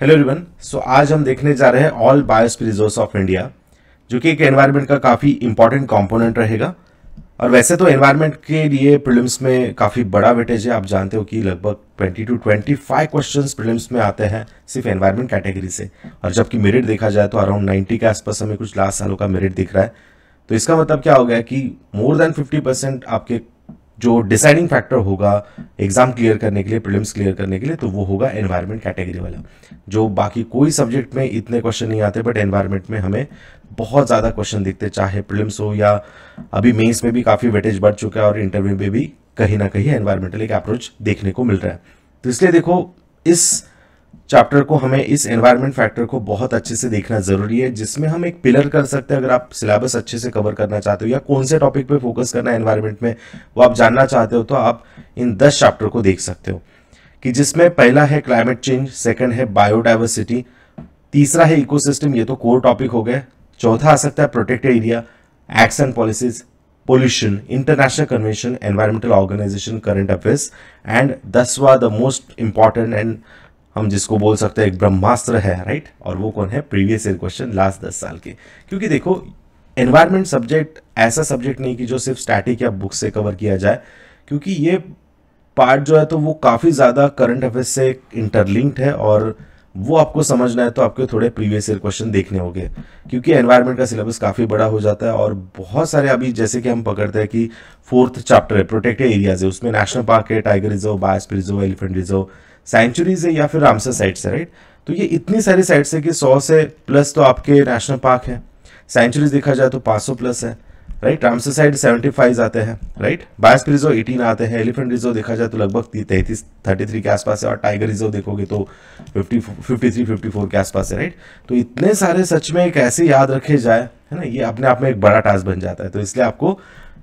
hello रिवन सो आज हम देखने जा रहे हैं all biosphere reserves of India जो कि एक एनवायरनमेंट का काफ़ी इंपॉर्टेंट कंपोनेंट रहेगा और वैसे तो एनवायरनमेंट के लिए प्रीलिम्स में काफ़ी बड़ा वेटेज है आप जानते हो कि लगभग 20 टू 25 क्वेश्चन प्रिलिम्स में आते हैं सिर्फ एनवायरनमेंट कैटेगरी से और जबकि मेरिट देखा जाए तो अराउंड नाइन्टी के आसपास हमें कुछ लास्ट सालों का मेरिट दिख रहा है तो इसका मतलब क्या हो गया कि मोर देन फिफ्टी परसेंट आपके जो डिसाइडिंग फैक्टर होगा एग्ज़ाम क्लियर करने के लिए प्रीलिम्स क्लियर करने के लिए तो वो होगा एनवायरनमेंट कैटेगरी वाला जो बाकी कोई सब्जेक्ट में इतने क्वेश्चन नहीं आते बट एनवायरनमेंट में हमें बहुत ज़्यादा क्वेश्चन दिखते चाहे प्रीलिम्स हो या अभी मेंस में भी काफ़ी वेटेज बढ़ चुका है और इंटरव्यू में भी कहीं ना कहीं एनवायरमेंटल एक अप्रोच देखने को मिल रहा है तो इसलिए देखो इस चैप्टर को हमें इस एनवायरमेंट फैक्टर को बहुत अच्छे से देखना जरूरी है जिसमें हम एक पिलर कर सकते हैं अगर आप सिलेबस अच्छे से कवर करना चाहते हो या कौन से टॉपिक पे फोकस करना है एनवायरमेंट में वो आप जानना चाहते हो तो आप इन दस चैप्टर को देख सकते हो कि जिसमें पहला है क्लाइमेट चेंज सेकेंड है बायोडाइवर्सिटी तीसरा है इको ये तो कोर टॉपिक हो गए चौथा आ सकता है protected area acts and policies pollution international convention environmental organisation current affairs and वा द मोस्ट इंपॉर्टेंट एंड हम जिसको बोल सकते हैं एक ब्रह्मास्त्र है राइट और वो कौन है प्रीवियस ईयर क्वेश्चन लास्ट दस साल के क्योंकि देखो एनवायरमेंट सब्जेक्ट ऐसा सब्जेक्ट नहीं कि जो सिर्फ स्टैटिक या बुक से कवर किया जाए क्योंकि ये पार्ट जो है तो वो काफ़ी ज़्यादा करंट अफेयर्स से इंटरलिंक्ड है और वो आपको समझना है तो आपके थोड़े प्रीवियस ईयर क्वेश्चन देखने होंगे क्योंकि एनवायरमेंट का सिलेबस काफ़ी बड़ा हो जाता है और बहुत सारे अभी जैसे कि हम पकड़ते हैं कि फोर्थ चैप्टर है प्रोटेक्टेड एरियाज है उसमें नेशनल पार्क है tiger reserve bios reserve elephant reserve sanctuaries है या फिर रामसर साइट्स है राइट तो ये इतनी सारी साइट्स है कि सौ से प्लस तो आपके नेशनल पार्क है सेंचुरीज देखा जाए तो पाँच प्लस है right Ramsar site seventy five आते हैं राइट बायस रिजर्व एटीन आते हैं एलिफेंट रिजर्व देखा जाए तो लगभग तैंतीस थर्टी थ्री के आसपास है और टाइगर रिजर्व देखोगे तो fifty fifty three fifty four के आसपास है राइट तो इतने सारे सच में कैसे याद रखे जाए है ना ये अपने आप में एक बड़ा टास्क बन जाता है तो इसलिए आपको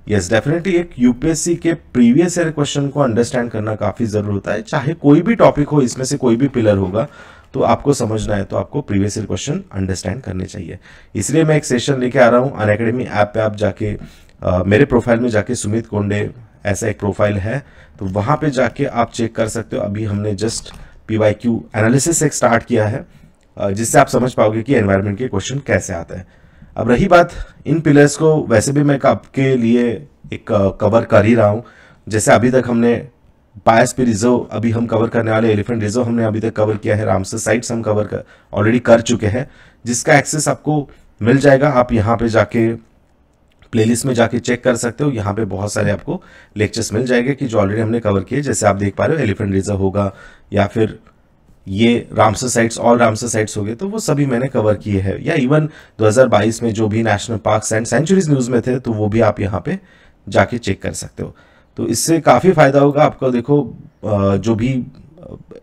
यस डेफिनेटली एक यूपीएससी के प्रीवियस ईयर क्वेश्चन को अंडरस्टैंड करना काफ़ी ज़रूर होता है चाहे कोई भी टॉपिक हो इसमें से कोई भी पिलर होगा तो आपको समझना है तो आपको प्रीवियस ईयर क्वेश्चन अंडरस्टैंड करने चाहिए इसलिए मैं एक सेशन लेके आ रहा हूँ अन अकेडमी ऐप पे आप जाके आ, मेरे प्रोफाइल में जाके सुमित कोंडे ऐसा एक प्रोफाइल है तो वहाँ पे जाके आप चेक कर सकते हो अभी हमने just P Y Q analysis एक स्टार्ट किया है जिससे आप समझ पाओगे कि एनवायरमेंट के क्वेश्चन कैसे आते हैं अब रही बात इन पिलर्स को वैसे भी मैं आपके लिए एक कवर कर ही रहा हूँ जैसे अभी तक हमने बायस पे रिजर्व अभी हम कवर करने वाले एलिफेंट रिजर्व हमने अभी तक कवर किया है रामसर साइट्स हम कवर कर ऑलरेडी कर चुके हैं जिसका एक्सेस आपको मिल जाएगा आप यहाँ पे जाके प्लेलिस्ट में जाके चेक कर सकते हो यहाँ पे बहुत सारे आपको लेक्चर्स मिल जाएंगे कि जो ऑलरेडी हमने कवर किए जैसे आप देख पा रहे हो एलिफेंट रिजर्व होगा या फिर ये रामसर साइट्स और रामसर साइट्स हो गए तो वो सभी मैंने कवर किए हैं या इवन 2022 में जो भी national parks and sanctuaries news में थे तो वो भी आप यहाँ पे जाके चेक कर सकते हो तो इससे काफ़ी फ़ायदा होगा आपको देखो जो भी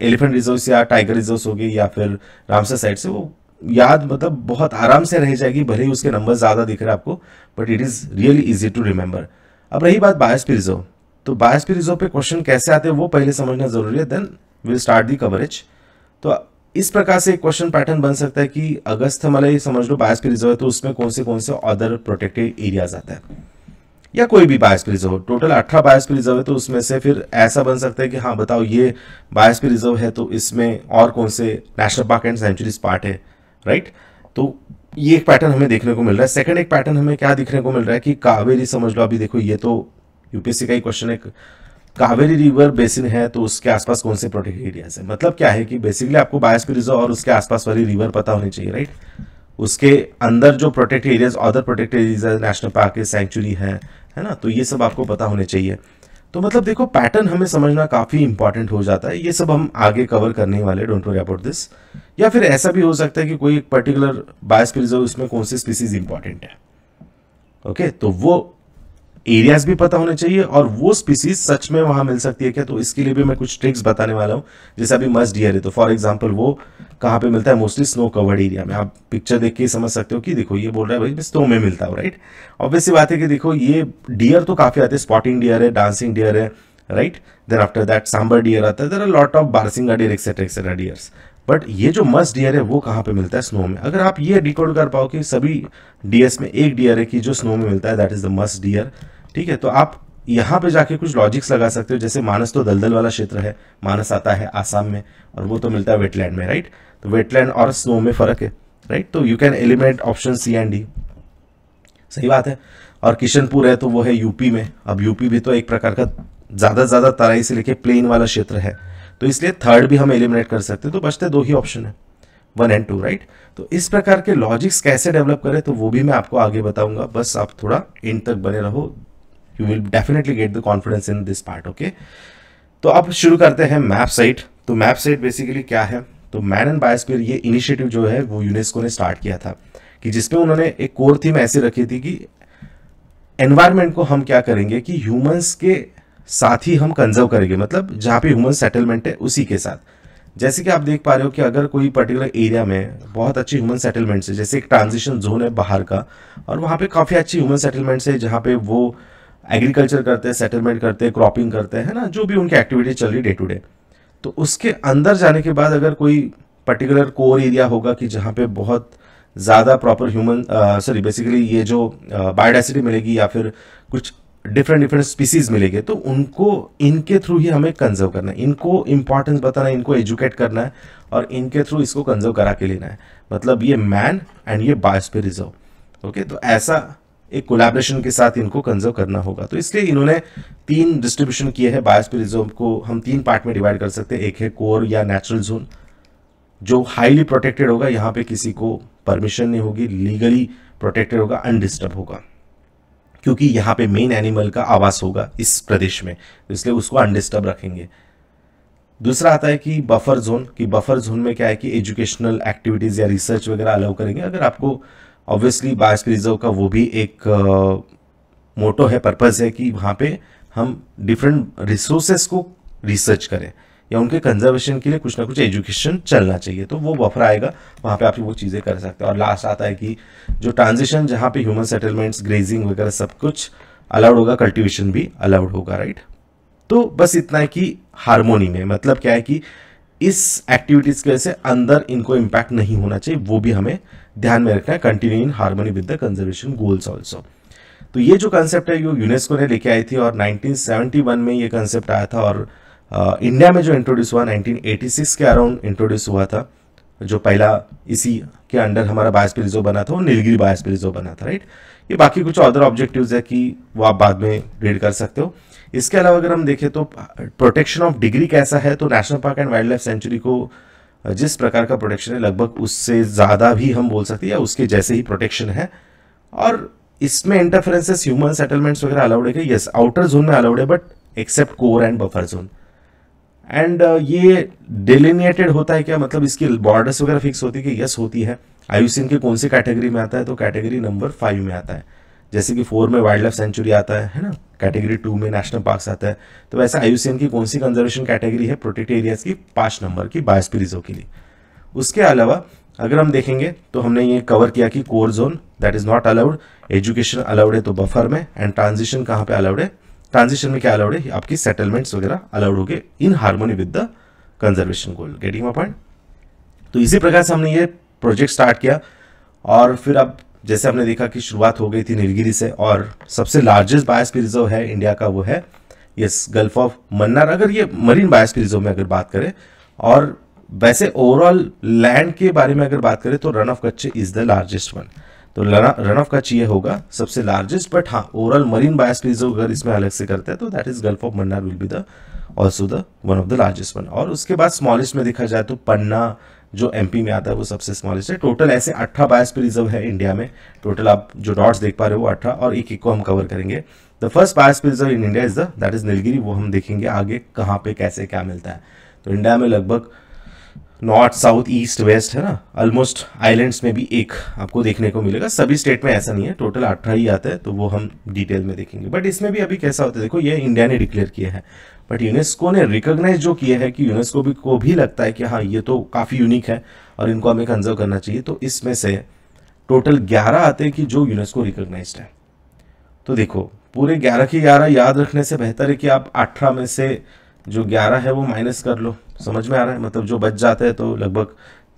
एलिफेंट रिजर्व या टाइगर रिजर्व हो गए या फिर रामसर साइट्स है वो याद मतलब बहुत आराम से रह जाएगी भले ही उसके नंबर ज़्यादा दिख रहे आपको but it is really easy to remember अब रही बात बायसपी रिजर्व तो बायसपी रिजर्व पे क्वेश्चन कैसे आते हैं वो पहले समझना ज़रूरी है then will start the coverage तो इस प्रकार से क्वेश्चन पैटर्न बन सकता है कि अगस्त हमारे समझ लो बायस रिजर्व है तो उसमें कौन से कौन से अदर प्रोटेक्टेड एरियाज आता है या कोई भी बायस रिजर्व टोटल अठारह बायस रिजर्व है तो उसमें से फिर ऐसा बन सकता है कि हाँ बताओ ये बायस रिजर्व है तो इसमें और कौन से national park and sanctuaries part है राइट तो ये एक पैटर्न हमें देखने को मिल रहा है सेकंड एक पैटर्न हमें क्या देखने को मिल रहा है कि कावेरी समझ लो अभी देखो ये तो यूपीएससी का ही क्वेश्चन है कावेरी रिवर बेसिन है तो उसके आसपास कौन से प्रोटेक्टेड एरियाज है मतलब क्या है कि बेसिकली आपको बायसपी रिजर्व और उसके आसपास वाली रिवर पता होनी चाहिए राइट उसके अंदर जो protected areas other protected areas national park है सेंचुरी है है ना तो ये सब आपको पता होने चाहिए तो मतलब देखो पैटर्न हमें समझना काफ़ी इंपॉर्टेंट हो जाता है ये सब हम आगे कवर करने वाले डोंट वरी अबाउट दिस या फिर ऐसा भी हो सकता है कि कोई एक पर्टिकुलर बायोस्पी रिजर्व उसमें कौन सी स्पीसीज इंपॉर्टेंट है ओके okay, तो वो एरियाज भी पता होने चाहिए और वो स्पीसीज सच में वहां मिल सकती है क्या तो इसके लिए भी मैं कुछ ट्रिक्स बताने वाला हूँ जैसे अभी मस्ट डियर है तो फॉर एग्जाम्पल वो कहाँ पे मिलता है मोस्टली स्नो कवर्ड एरिया में आप पिक्चर देख के समझ सकते हो कि देखो ये बोल रहा है भाई स्नो में मिलता हो राइट ऑब्वियसली बात है कि देखो ये डियर तो काफ़ी आते हैं स्पॉटिंग डियर है डांसिंग डियर है right then after that sambar deer आता है there are lot of barasingha deer et cetera et cetera deers but ये जो मस्ट डियर है वो कहाँ पे मिलता है स्नो में अगर आप ये डिकोड कर पाओ कि सभी डियर्स में एक डियर है कि जो स्नो में मिलता है that is the musk deer ठीक है तो आप यहाँ पे जाके कुछ लॉजिक्स लगा सकते हो जैसे मानस तो दलदल वाला क्षेत्र है मानस आता है आसाम में और वो तो मिलता है वेटलैंड में राइट तो वेटलैंड और स्नो में फ़र्क है राइट तो you can eliminate option C and D सही बात है और किशनपुर है तो वो है यूपी में अब यूपी भी तो एक प्रकार का ज़्यादा से ज़्यादा तराई से लेके प्लेन वाला क्षेत्र है तो इसलिए थर्ड भी हम एलिमिनेट कर सकते हैं तो बचते दो ही ऑप्शन है वन एंड टू राइट तो इस प्रकार के लॉजिक्स कैसे डेवलप करें तो वो भी मैं आपको आगे बताऊंगा बस आप थोड़ा इंड तक बने रहो you will definitely get the confidence in this part okay तो अब शुरू करते हैं मैप साइट तो मैप साइट बेसिकली क्या है तो मैन एंड बायोस्फीयर ये इनिशिएटिव जो है वो यूनेस्को ने स्टार्ट किया था कि जिसपे उन्होंने एक कोर थीम ऐसी रखी थी कि एनवायरमेंट को हम क्या करेंगे कि ह्यूमंस के साथ ही हम कंजर्व करेंगे मतलब जहाँ पे ह्यूमन सेटलमेंट है उसी के साथ जैसे कि आप देख पा रहे हो कि अगर कोई पर्टिकुलर एरिया में बहुत अच्छी ह्यूमन सेटलमेंट्स है जैसे एक ट्रांजिशन जोन है बाहर का और वहाँ पे काफ़ी अच्छी ह्यूमन सेटलमेंट्स है जहाँ पे वो एग्रीकल्चर करते हैं सेटलमेंट करते हैं क्रॉपिंग करते हैं ना जो भी उनकी एक्टिविटी चल रही डे टू डे तो उसके अंदर जाने के बाद अगर कोई पर्टिकुलर कोर एरिया होगा कि जहाँ पे बहुत ज़्यादा प्रॉपर ह्यूमन सॉरी बेसिकली ये जो बायोडाइसिटी मिलेगी या फिर कुछ डिफरेंट डिफरेंट स्पीसीज मिलेगी तो उनको इनके थ्रू ही हमें कंजर्व करना है इनको इम्पॉर्टेंस बताना है इनको एजुकेट करना है और इनके थ्रू इसको कंजर्व करा के लेना है मतलब ये मैन एंड ये बायोस्पे रिजर्व ओके तो ऐसा एक कोलैबोरेशन के साथ इनको कंजर्व करना होगा तो इसलिए इन्होंने तीन डिस्ट्रीब्यूशन किए हैं रिजर्व को हम तीन पार्ट में डिवाइड कर सकते हैं एक है कोर या नेचुरल जोन जो हाईली प्रोटेक्टेड होगा यहाँ पे किसी को परमिशन नहीं होगी लीगली प्रोटेक्टेड होगा अनडिस्टर्ब होगा क्योंकि यहाँ पे मेन एनिमल का आवास होगा इस प्रदेश में तो इसलिए उसको अनडिस्टर्ब रखेंगे दूसरा आता है कि बफर जोन कि बफर जोन में क्या है कि एजुकेशनल एक्टिविटीज़ या रिसर्च वगैरह अलाउ करेंगे अगर आपको ऑब्वियसली बाज रिजर्व का वो भी एक मोटो है पर्पज़ है कि वहाँ पे हम डिफरेंट रिसोर्सेस को रिसर्च करें या उनके कंजर्वेशन के लिए कुछ ना कुछ एजुकेशन चलना चाहिए तो वो बफर आएगा वहाँ पे आप वो चीज़ें कर सकते हैं और लास्ट आता है कि जो ट्रांजिशन जहाँ पे ह्यूमन सेटलमेंट्स ग्रेजिंग वगैरह सब कुछ अलाउड होगा कल्टिवेशन भी अलाउड होगा राइट तो बस इतना है कि हारमोनी में मतलब क्या है कि इस एक्टिविटीज़ की वजह से अंदर इनको इम्पैक्ट नहीं होना चाहिए वो भी हमें ध्यान में रखना है continue in harmony with the conservation goals also तो ये जो कंसेप्ट है ये यूनेस्को ने लेके आई थी और 1971 में ये कंसेप्ट आया था और आ, इंडिया में जो इंट्रोड्यूस हुआ 1986 के अराउंड इंट्रोड्यूस हुआ था जो पहला इसी के अंडर हमारा बायस प्रिजो बना था वो नीलगिरी बायस प्रिजो बना था राइट ये बाकी कुछ अदर ऑब्जेक्टिव्स है कि वो आप बाद में रीड कर सकते हो इसके अलावा अगर हम देखें तो प्रोटेक्शन ऑफ डिग्री कैसा है तो national park and wildlife sanctuary को जिस प्रकार का प्रोटेक्शन है लगभग उससे ज़्यादा भी हम बोल सकते हैं या उसके जैसे ही प्रोटेक्शन है और इसमें इंटरफेरेंसेस ह्यूमन सेटलमेंट्स वगैरह अलाउड है यस आउटर जोन में अलाउड है but except core and buffer zone and ये डेलिनेटेड होता है क्या मतलब इसकी बॉर्डर्स वगैरह फिक्स होती है कि यस होती है आयुषीन के कौन सी कैटेगरी में आता है तो कैटेगरी नंबर फाइव में आता है जैसे कि फोर में वाइल्ड लाइफ सेंचुरी आता है है ना कैटेगरी टू में नेशनल पार्क आता है तो वैसे आई की कौन सी कंजर्वेशन कैटेगरी है प्रोटेक्ट एरियाज की पांच नंबर की बायोस्पी के लिए उसके अलावा अगर हम देखेंगे तो हमने ये कवर किया कि core zone that is not allowed education allowed है तो बफर में एंड ट्रांजिशन कहाँ पे अलाउड है ट्रांजिशन में क्या अलाउड है आपकी सेटलमेंट्स वगैरह अलाउड हो गए in harmony with the conservation goal getting a point तो इसी प्रकार से हमने ये प्रोजेक्ट स्टार्ट किया और फिर अब जैसे हमने देखा कि शुरुआत हो गई थी नीलगिरी से और सबसे लार्जेस्ट बायस रिजर्व है इंडिया का वो है यस गल्फ ऑफ मन्नार अगर ये मरीन बायस रिजर्व में अगर बात करें और वैसे ओवरऑल लैंड के बारे में अगर बात करें तो Rann of Kutch is the largest one तो रन ऑफ कच्छ ये होगा सबसे लार्जेस्ट बट हाँ ओवरऑल मरीन बायस रिजर्व अगर इसमें अलग से करते हैं तो that is Gulf of Mannar will be the also the one of the largest one और उसके बाद स्मॉलेस्ट में देखा जाए तो पन्ना जो एमपी में आता है वो सबसे स्मॉलेस्ट है टोटल ऐसे अट्ठा बायस पे रिजर्व है इंडिया में टोटल आप जो डॉट्स देख पा रहे हो अट्ठा और एक एक को हम कवर करेंगे द फर्स्ट बायस पे reserve in India is the that is Nilgiri वो हम देखेंगे आगे कहाँ पे कैसे क्या मिलता है तो इंडिया में लगभग नॉर्थ साउथ ईस्ट वेस्ट है ना ऑलमोस्ट आइलैंड्स में भी एक आपको देखने को मिलेगा सभी स्टेट में ऐसा नहीं है टोटल अट्ठा ही आता है तो वो हम डिटेल में देखेंगे बट इसमें भी अभी कैसा होता है देखो ये इंडिया ने डिक्लेयर किया है बट यूनेस्को ने रिकोगनाइज जो किया है कि यूनेस्को भी को भी लगता है कि हाँ ये तो काफ़ी यूनिक है और इनको हमें कंजर्व करना चाहिए तो इसमें से टोटल ग्यारह आते हैं कि जो यूनेस्को रिकोगनाइज है तो देखो पूरे ग्यारह के ग्यारह याद रखने से बेहतर है कि आप अठारह में से जो ग्यारह है वो माइनस कर लो समझ में आ रहा है मतलब जो बच जाता है तो लगभग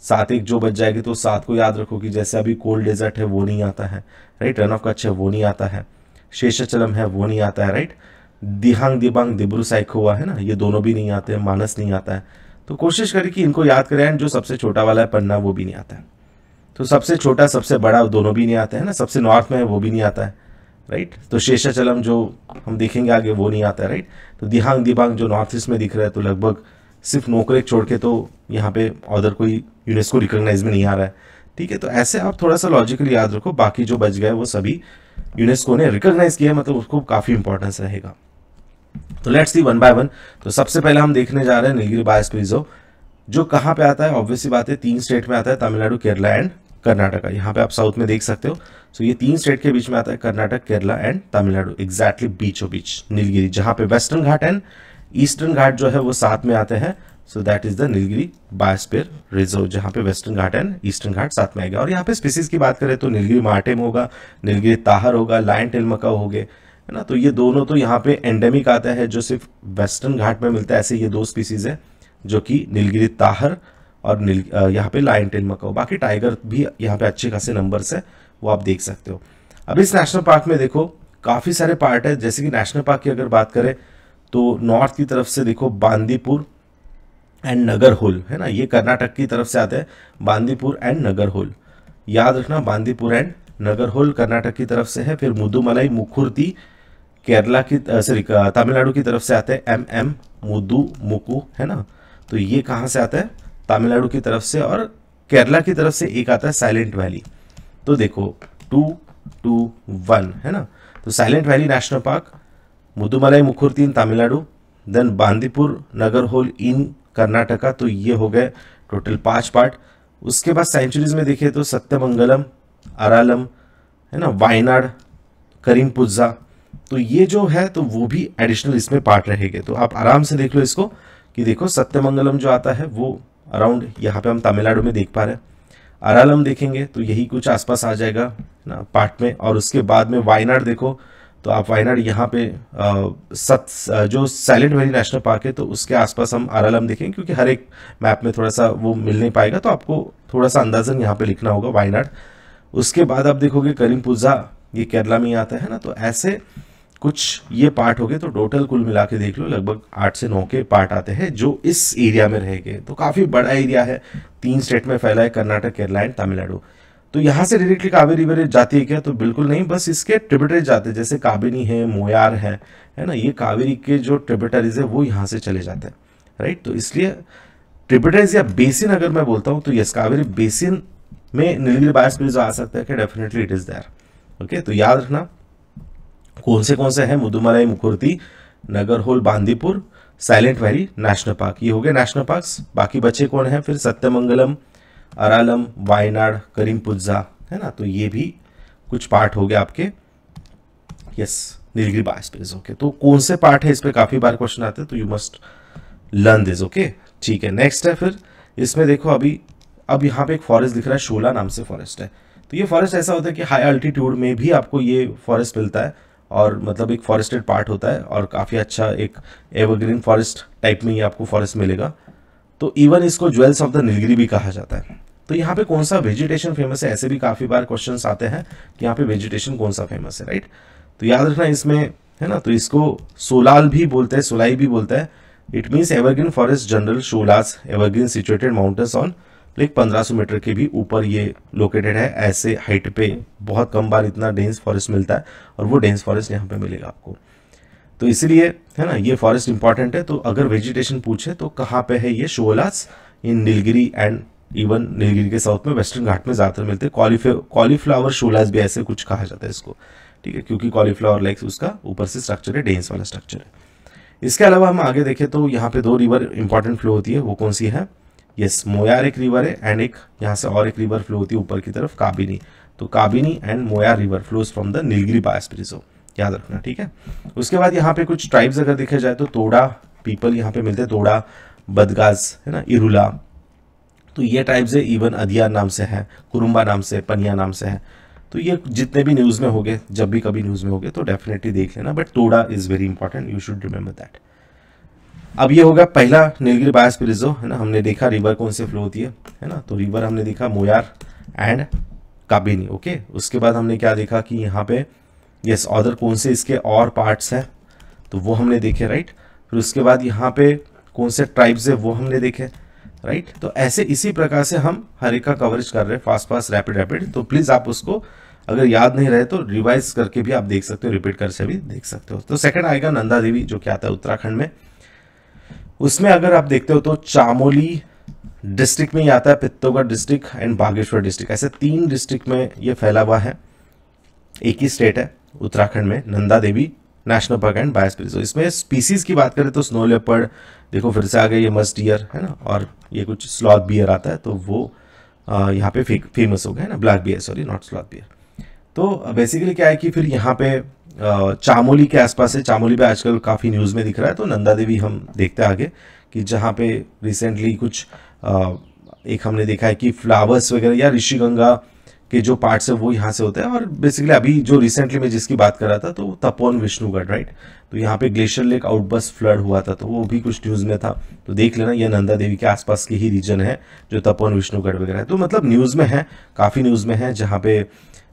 सात एक जो बच जाएगी तो सात को याद रखो कि जैसे अभी कोल्ड डेजर्ट है वो नहीं आता है राइट रन ऑफ कच्छ है वो नहीं आता है शेषाचलम है वो नहीं आता है राइट दिहांग दिबांग दिब्रू हुआ है ना ये दोनों भी नहीं आते हैं मानस नहीं आता है तो कोशिश करें कि इनको याद करें एंड जो सबसे छोटा वाला है पन्ना वो भी नहीं आता है तो सबसे छोटा सबसे बड़ा दोनों भी नहीं आते हैं ना सबसे नॉर्थ में है वो भी नहीं आता है राइट तो शेषाचलम जो हम देखेंगे आगे वो नहीं आता है राइट तो दिहांग दिबांग जो नॉर्थ ईस्ट में दिख रहा है तो लगभग सिर्फ नोकरेक छोड़ के तो यहाँ पे अदर कोई यूनेस्को रिकोगनाइज में नहीं आ रहा है ठीक है तो ऐसे आप थोड़ा सा लॉजिकली याद रखो बाकी जो बच गए वो सभी यूनेस्को ने रिकोगनाइज किया मतलब उसको काफ़ी इंपॉर्टेंस रहेगा तो let's see one by one तो सबसे पहले हम देखने जा रहे हैं नीलगिरी बायस रिजर्व जो कहाँ पे आता है ऑब्वियसली बात है तीन स्टेट में आता है तमिलनाडु केरला एंड कर्नाटका यहाँ पे आप साउथ में देख सकते हो सो ये तीन स्टेट के बीच में आता है कर्नाटक केरला एंड तमिलनाडु एग्जैक्टली बीचों बीच नीलगिरी जहाँ पे Western Ghat and Eastern Ghat जो है वो साथ में आते हैं so that is the Nilgiri biosphere reserve जहाँ पे Western Ghat and Eastern Ghat साथ में आएगा और यहाँ पे स्पीसीज की बात करें तो नीलगिरी मार्टेम होगा नीलगिरी ताहर होगा लाइन टेलमका हो गए है ना तो ये दोनों तो यहाँ पे एंडेमिक आता है जो सिर्फ वेस्टर्न घाट में मिलता है ऐसे ये दो स्पीसीज़ है जो कि नीलगिरी ताहर और नील यहाँ पे लाइन टेन मकाओ बाकी टाइगर भी यहाँ पे अच्छे खासे नंबर्स है वो आप देख सकते हो अब इस नेशनल पार्क में देखो काफ़ी सारे पार्ट है जैसे कि नेशनल पार्क की अगर बात करें तो नॉर्थ की तरफ से देखो बांदीपुर एंड नगर होल है ना ये कर्नाटक की तरफ से आते हैं बांदीपुर एंड नगर होल याद रखना बांदीपुर एंड नगर होल कर्नाटक की तरफ से है फिर मुदुमलाई मुखुर्ती केरला की सॉरी तमिलनाडु की तरफ से आते हैं एम एम मुदू मुकू है ना तो ये कहाँ से आता है तमिलनाडु की तरफ से और केरला की तरफ से एक आता है साइलेंट वैली तो देखो टू टू वन है ना तो silent valley national park Mudumalai Mukurthi in Tamil Nadu then Bandipur Nagarhole in Karnataka तो ये हो गए टोटल पाँच पार्ट उसके बाद सेंचुरीज में देखिए तो सत्यमंगलम अरालम है ना वायनाड करीमपुज्जा तो ये जो है तो वो भी एडिशनल इसमें पार्ट रहेंगे तो आप आराम से देख लो इसको कि देखो सत्यमंगलम जो आता है वो अराउंड यहाँ पे हम तमिलनाडु में देख पा रहे हैं अरालम देखेंगे तो यही कुछ आसपास आ जाएगा ना पार्ट में और उसके बाद में वायनाड देखो तो आप वायनाड यहाँ पे सत जो साइलेंट वैली नेशनल पार्क है तो उसके आसपास हम आरालम देखेंगे क्योंकि हर एक मैप में थोड़ा सा वो मिल नहीं पाएगा तो आपको थोड़ा सा अंदाजन यहाँ पे लिखना होगा वायनाड उसके बाद आप देखोगे करीमपुजा ये केरला में आता है ना तो ऐसे कुछ ये पार्ट हो गए तो टोटल कुल मिला के देख लो लगभग आठ से नौ के पार्ट आते हैं जो इस एरिया में रह गए तो काफ़ी बड़ा एरिया है तीन स्टेट में फैला है कर्नाटक केरला एंड तमिलनाडु तो यहाँ से डायरेक्टली कावे रिवर जाती है क्या तो बिल्कुल नहीं बस इसके ट्रिब्यूटरीज जाते हैं जैसे काबिनी है मोयार है है ना ये कावेरी के जो ट्रिब्यूटरीज है वो यहाँ से चले जाते हैं राइट तो इसलिए ट्रिब्यूटरीज या बेसिन अगर मैं बोलता हूँ तो यस कावेरी बेसिन में नीलगिरी बायस आ सकता है कि definitely it is there okay तो याद रखना कौन से कौन से हैं Mudumalai Mukurthi Nagarhole Bandipur silent valley national park ये हो गए नेशनल पार्क्स बाकी बचे कौन हैं फिर सत्यमंगलम अरालम वायनाड करीमपुज्जा है ना तो ये भी कुछ पार्ट हो गया आपके yes Nilgiri biosphere okay तो कौन से पार्ट है इस पर काफ़ी बार क्वेश्चन आते हैं तो you must learn this okay ठीक है नेक्स्ट है फिर इसमें देखो अभी अब यहाँ पे एक फॉरेस्ट दिख रहा है शोला नाम से फॉरेस्ट है तो ये फॉरेस्ट ऐसा होता है कि हाई अल्टीट्यूड में भी आपको ये फॉरेस्ट मिलता है और मतलब एक फॉरेस्टेड पार्ट होता है और काफ़ी अच्छा एक एवरग्रीन फॉरेस्ट टाइप में ही आपको फॉरेस्ट मिलेगा तो इवन इसको ज्वेल्स ऑफ द नीलगिरी भी कहा जाता है तो यहाँ पे कौन सा वेजिटेशन फेमस है ऐसे भी काफ़ी बार क्वेश्चन आते हैं कि यहाँ पे वेजिटेशन कौन सा फेमस है राइट तो याद रखना इसमें है ना तो इसको सोलाल भी बोलते हैं सोलाई भी बोलता है it means evergreen forest general sholas evergreen situated mountains on लेकिन सौ मीटर के भी ऊपर ये लोकेटेड है ऐसे हाइट पे बहुत कम बार इतना डेंस फॉरेस्ट मिलता है और वो डेंस फॉरेस्ट यहाँ पे मिलेगा आपको तो इसलिए है ना ये फॉरेस्ट इंपॉर्टेंट है तो अगर वेजिटेशन पूछे तो कहाँ पे है ये sholas in Nilgiri and even Nilgiri के साउथ में वेस्टर्न घाट में ज़्यादातर मिलते हैं कॉलीफ्लावर शोलास भी ऐसे कुछ कहा जाता है इसको ठीक है क्योंकि कॉलीफ्लावर लाइक उसका ऊपर से स्ट्रक्चर है डेंस वाला स्ट्रक्चर है इसके अलावा हम आगे देखें तो यहाँ पे दो रिवर इंपॉर्टेंट फ्लो होती है वो कौन सी है यस मोयार एक रिवर है एंड एक यहाँ से और एक रिवर फ्लो होती है ऊपर की तरफ काबिनी तो Kabini and Moyar river flows from the Nilgiri bias reserve याद रखना ठीक है उसके बाद यहाँ पे कुछ ट्राइब्स अगर देखा जाए तो तोड़ा पीपल यहाँ पे मिलते हैं तोड़ा बदगाज है ना इरुला तो ये ट्राइब्स है इवन अदिया नाम से है कुरुम्बा नाम से पनिया नाम से है तो ये जितने भी न्यूज़ में हो गए जब भी कभी न्यूज़ में हो गए तो डेफिनेटली देख लेना but Toda is very important you should remember that अब ये होगा पहला नीलगिरी बायस पे रिजर्व है ना हमने देखा रिवर कौन से फ्लो होती है है ना तो रिवर हमने देखा मोयार एंड काबिनी ओके उसके बाद हमने क्या देखा कि यहाँ पे यस अदर कौन से इसके और पार्ट्स हैं तो वो हमने देखे राइट फिर उसके बाद यहाँ पे कौन से ट्राइब्स है वो हमने देखे राइट तो ऐसे इसी प्रकार से हम हर एक का कवरेज कर रहे हैं फास्ट फास्ट रैपिड रैपिड तो प्लीज़ आप उसको अगर याद नहीं रहे तो रिवाइज करके भी आप देख सकते हो रिपीट करके भी देख सकते हो तो सेकंड आएगा नंदा देवी जो कि आता है उत्तराखंड में उसमें अगर आप देखते हो तो चामोली डिस्ट्रिक्ट में ही आता है Pithoragarh district and Bageshwar district ऐसे तीन डिस्ट्रिक्ट में ये फैला हुआ है एक ही स्टेट है उत्तराखंड में Nanda Devi national park and preserve इसमें स्पीसीज की बात करें तो स्नो लेपर्ड देखो फिर से आ गए ये मस्ट ईयर है ना और ये कुछ स्लॉथ बियर आता है तो वो यहाँ पे फेमस हो गया है ना black bear sorry not sloth bear तो बेसिकली क्या है कि फिर यहाँ पे चामोली के आसपास है चामोली पे आजकल काफ़ी न्यूज़ में दिख रहा है तो नंदा देवी हम देखते हैं आगे कि जहाँ पे रिसेंटली कुछ एक हमने देखा है कि फ्लावर्स वगैरह या ऋषि गंगा के जो पार्ट्स है वो यहाँ से होते हैं और बेसिकली अभी जो रिसेंटली मैं जिसकी बात कर रहा था तो तपोन विष्णुगढ़ राइट तो यहाँ पे ग्लेशियर लेक आउटबस फ्लड हुआ था तो वो भी कुछ न्यूज़ में था तो देख लेना यह नंदा देवी के आसपास के ही रीजन है जो तपोन विष्णुगढ़ वगैरह है तो मतलब न्यूज़ में है काफ़ी न्यूज़ में है जहाँ पे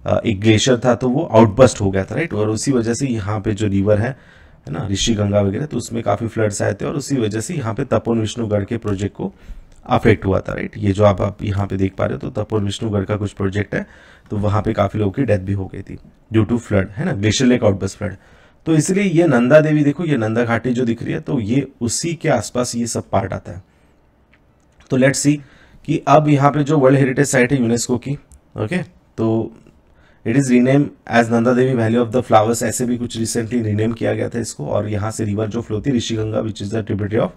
एक ग्लेशियर था तो वो आउटबस्ट हो गया था राइट और उसी वजह से यहाँ पे जो रिवर है है ना ऋषि गंगा वगैरह तो उसमें काफ़ी फ्लड्स आए थे और उसी वजह से यहाँ पे तपोन विष्णुगढ़ के प्रोजेक्ट को अफेक्ट हुआ था राइट ये जो आप आप यहाँ पे देख पा रहे हो तो तपोन विष्णुगढ़ का कुछ प्रोजेक्ट है तो वहाँ पे काफ़ी लोगों की डेथ भी हो गई थी ड्यू टू फ्लड है ना ग्लेशियर लेक आउटबस्ट फ्लड तो इसलिए ये नंदा देवी देखो ये नंदा घाटी जो दिख रही है तो ये उसी के आसपास ये सब पार्ट आता है तो लेट्स सी कि अब यहाँ पे जो वर्ल्ड हेरिटेज साइट है यूनेस्को की ओके तो it is rename as Nanda Devi valley of the flowers ऐसे भी कुछ रिसेंटली रीनेम किया गया था इसको और यहाँ से रिवर जो फ्लोती Rishi Ganga which is the tributary of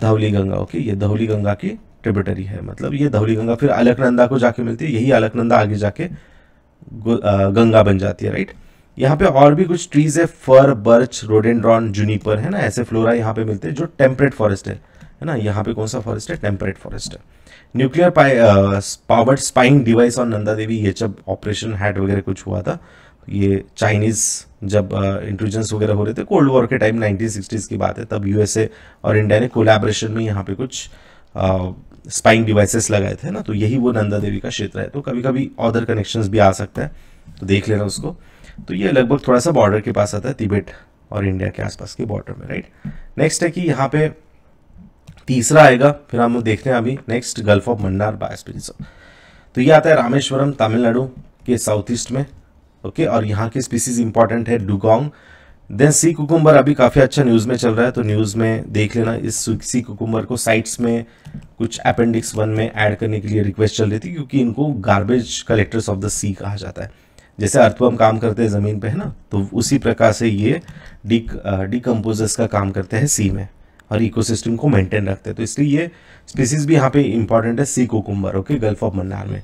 Dhauli Ganga okay ये धवली गंगा की ट्रिब्यूटरी है मतलब ये धवली गंगा फिर अलकनंदा को जाके मिलती है यही अलकनंदा आगे जाके गंगा बन जाती है राइट यहाँ पे और भी कुछ ट्रीज है फर बर्च रोडेंड्रॉन जूनीपर है ना ऐसे फ्लोरा यहाँ पे मिलते हैं जो टेम्परेट फॉरेस्ट है है ना यहाँ पे कौन सा फॉरेस्ट है टेम्परेट फॉरेस्ट है न्यूक्लियर पावर्ड स्पाइंग डिवाइस और नंदा देवी ये जब ऑपरेशन हैट वगैरह कुछ हुआ था ये चाइनीज़ जब इंटेलिजेंस uh, वगैरह हो रहे थे कोल्ड वॉर के टाइम नाइनटीन की बात है तब यूएसए और इंडिया ने कोलैबोरेशन में यहाँ पे कुछ स्पाइंग uh, डिवाइसेस लगाए थे ना तो यही वो नंदा देवी का क्षेत्र है तो कभी कभी अदर कनेक्शंस भी आ सकता है तो देख लेना उसको तो ये लगभग थोड़ा सा बॉर्डर के पास आता है तिबेट और इंडिया के आसपास के बॉर्डर में राइट नेक्स्ट है कि यहाँ पे तीसरा आएगा फिर हम देखते हैं अभी next gulf of Mannar biosphere तो ये आता है रामेश्वरम तमिलनाडु के साउथ ईस्ट में ओके और यहाँ की स्पीसीज इंपॉर्टेंट है डुगोंग देन सी कुकुम्बर अभी काफ़ी अच्छा न्यूज़ में चल रहा है तो न्यूज़ में देख लेना इस सी कुकुम्बर को साइट्स में कुछ अपेंडिक्स वन में ऐड करने के लिए रिक्वेस्ट चल रही थी क्योंकि इनको garbage collectors of the sea कहा जाता है जैसे अर्थवम काम करते हैं ज़मीन पे है ना तो उसी प्रकार से ये डी डिकम्पोजर्स का काम करते हैं सी में और इकोसिस्टम को मेंटेन रखते हैं तो इसलिए ये स्पीसीज भी यहाँ पे इंपॉर्टेंट है sea cucumber okay gulf of Mannar में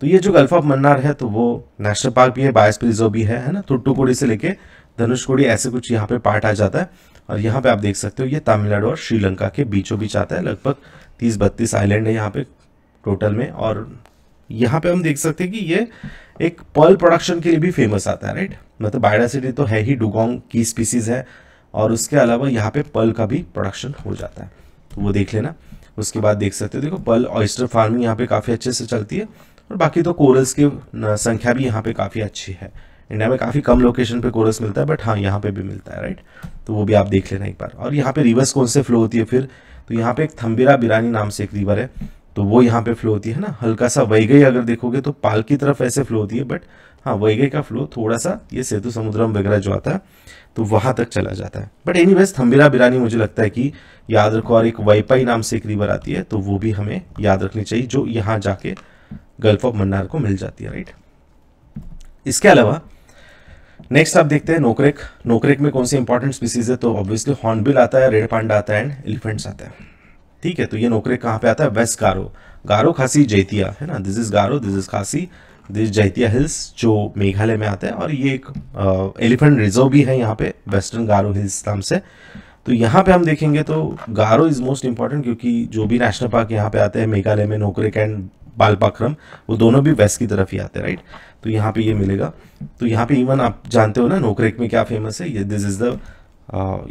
तो ये जो गल्फ ऑफ मन्नार है तो वो नेशनल पार्क भी है बायस रिजर्व भी है है ना तुट्टुकोड़ी से लेके धनुषकोड़ी ऐसे कुछ यहाँ पे पार्ट आ जाता है और यहाँ पे आप देख सकते हो ये तमिलनाडु और श्रीलंका के बीचों बीच आता है लगभग तीस बत्तीस आइलैंड है यहाँ पे टोटल में और यहाँ पे हम देख सकते हैं कि ये एक पर्ल प्रोडक्शन के लिए भी फेमस आता है राइट मतलब बायोडासिटी तो है ही डुगोंग की स्पीसीज है और उसके अलावा यहाँ पे पल का भी प्रोडक्शन हो जाता है तो वो देख लेना उसके बाद देख सकते हो देखो पल ऑयस्टर फार्मिंग यहाँ पे काफ़ी अच्छे से चलती है और बाकी तो कोरल्स की संख्या भी यहाँ पे काफ़ी अच्छी है इंडिया में काफ़ी कम लोकेशन पे कोरस मिलता है बट हाँ यहाँ पे भी मिलता है राइट तो वो भी आप देख लेना एक बार और यहाँ पे रिवर्स कौन से फ्लो होती है फिर तो यहाँ पे एक थम्बिरा बिरानी नाम से एक रिवर है तो वो यहाँ पे फ्लो होती है ना हल्का सा वैगई अगर देखोगे तो पाल की तरफ ऐसे फ्लो होती है बट हाँ वैगई का फ्लो थोड़ा सा ये सेतु समुद्रम वगैरह जो आता है तो वहाँ तक चला जाता है but anyways Thamirabarani मुझे लगता है कि याद रखो और एक वाईपाई नाम से एक रिवर आती है तो वो भी हमें याद रखनी चाहिए जो यहाँ जाके गल्फ ऑफ मन्नार को मिल जाती है राइट इसके अलावा नेक्स्ट आप देखते हैं नोकरेक नोकरेक में कौन सी इंपॉर्टेंट स्पीसीज है तो ऑब्वियसली हॉर्नबिल आता है रेड पांडा आता है एंड एलिफेंट्स आता है ठीक है तो ये नौकरे कहाँ पे आता है वेस्ट गारो गारो खासी जैतिया है ना this is Garo this is Khasi this Jaintia hills जो मेघालय में आते हैं और ये एक एलिफेंट रिजर्व भी है यहाँ पे वेस्टर्न गारो हिल्स नाम से तो यहाँ पे हम देखेंगे तो गारो इज़ मोस्ट इम्पॉर्टेंट क्योंकि जो भी नेशनल पार्क यहाँ पे आते हैं मेघालय में नोकरेक एंड बालपाक्रम वो दोनों भी वेस्ट की तरफ ही आते हैं राइट तो यहाँ पे ये मिलेगा तो यहाँ पे इवन आप जानते हो ना नोकरेक में क्या फेमस है ये this is the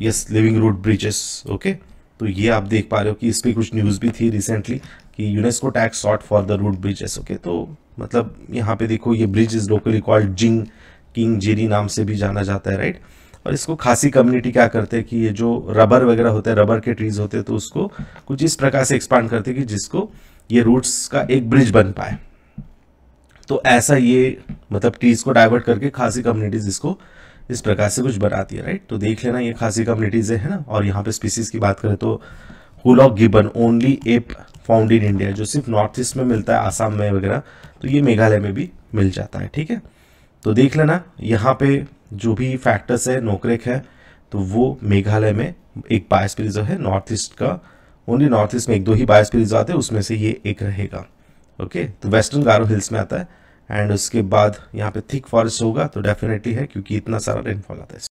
yes living root bridges okay तो ये आप देख पा रहे हो कि इस पर कुछ न्यूज़ भी थी रिसेंटली कि UNESCO tags sought for the roots okay तो मतलब यहाँ पे देखो ये bridge is locally called Jingkieng Jri नाम से भी जाना जाता है राइट और इसको खासी कम्युनिटी क्या करते हैं कि ये जो रबर वगैरह होता है रबर के ट्रीज होते हैं तो उसको कुछ इस प्रकार से एक्सपांड करते हैं कि जिसको ये रूट्स का एक ब्रिज बन पाए तो ऐसा ये मतलब ट्रीज को डाइवर्ट करके खासी कम्युनिटीज इसको इस प्रकार से कुछ बनाती है राइट तो देख लेना ये खासी कम्युनिटीज़ है ना और यहाँ पे स्पीसीज की बात करें तो hoolock gibbon only ape found in India जो सिर्फ नॉर्थ ईस्ट में मिलता है आसाम में वगैरह तो ये मेघालय में भी मिल जाता है ठीक है तो देख लेना यहाँ पे जो भी फैक्टर्स है नोकरेक है तो वो मेघालय में एक बायस प्रिजर्व है नॉर्थ ईस्ट का ओनली नॉर्थ ईस्ट में एक दो ही बायस प्रिजर्व आते हैं उसमें से ये एक रहेगा ओके तो वेस्टर्न गारो हिल्स में आता है एंड उसके बाद यहाँ पे थिक फॉरेस्ट होगा तो डेफिनेटली है क्योंकि इतना सारा रेनफॉल आता है